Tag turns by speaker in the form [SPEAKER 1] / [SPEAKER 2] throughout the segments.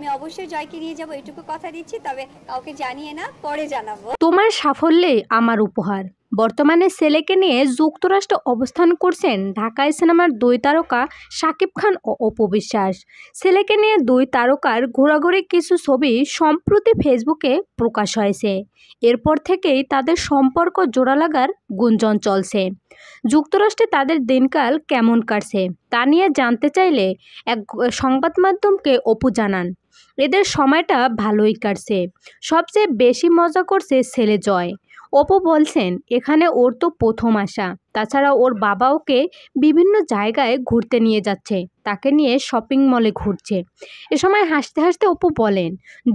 [SPEAKER 1] আমি অবশ্যই জয়কে নিয়ে যাব এটুকু কথা দিচ্ছি তবে কাউকে জানিয়ে না পরে জানাবো তোমার সাফল্যে আমার উপহার বর্তমানে ছেলেকে নিয়ে যুক্তরাষ্ট্র অবস্থান করছেন ঢাকায় সিনেমার দুই তারকা সাকিব খান ও অপু বিশ্বাস ছেলেকে নিয়ে দুই তারকার ঘোরাঘুরি কিছু ছবি সম্প্রতি ফেসবুকে প্রকাশ হয়েছে এরপর থেকেই তাদের সম্পর্ক জোড়া লাগার গুঞ্জন চলছে যুক্তরাষ্ট্রে তাদের দিনকাল কেমন কাটছে তা নিয়ে জানতে চাইলে এক সংবাদ মাধ্যমকে অপু জানান এদের সময়টা ভালোই কাটছে সবচেয়ে বেশি মজা করছে ছেলে জয় অপু বলছেন এখানে ওর তো প্রথম আসা তাছাড়া ওর বাবা ওকে বিভিন্ন জায়গায় ঘুরতে নিয়ে যাচ্ছে তাকে নিয়ে শপিং মলে ঘুরছে এ সময় হাসতে হাসতে অপু বলেন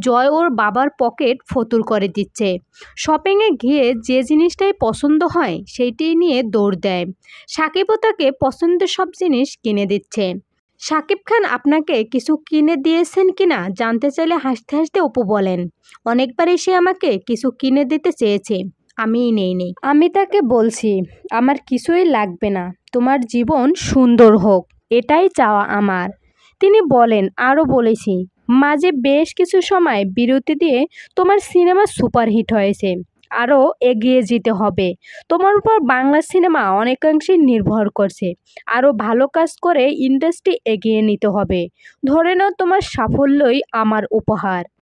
[SPEAKER 1] জয় ওর বাবার পকেট ফতুর করে দিচ্ছে শপিংয়ে গিয়ে যে জিনিসটাই পছন্দ হয় সেইটি নিয়ে দৌড় দেয় সাকিবও তাকে পছন্দের সব জিনিস কিনে দিচ্ছে সাকিব খান আপনাকে কিছু কিনে দিয়েছেন কিনা জানতে চাইলে হাসতে হাসতে অপু বলেন অনেকবার এসে আমাকে কিছু কিনে দিতে চেয়েছে আমিই নেই নেই আমি তাকে বলছি আমার কিছুই লাগবে না তোমার জীবন সুন্দর হোক এটাই চাওয়া আমার তিনি বলেন আরও বলেছি মাঝে বেশ কিছু সময় বিরতি দিয়ে তোমার সিনেমা সুপারহিট হয়েছে আরও এগিয়ে যেতে হবে তোমার উপর বাংলা সিনেমা অনেকাংশেই নির্ভর করছে আরও ভালো কাজ করে ইন্ডাস্ট্রি এগিয়ে নিতে হবে ধরে নাও তোমার সাফল্যই আমার উপহার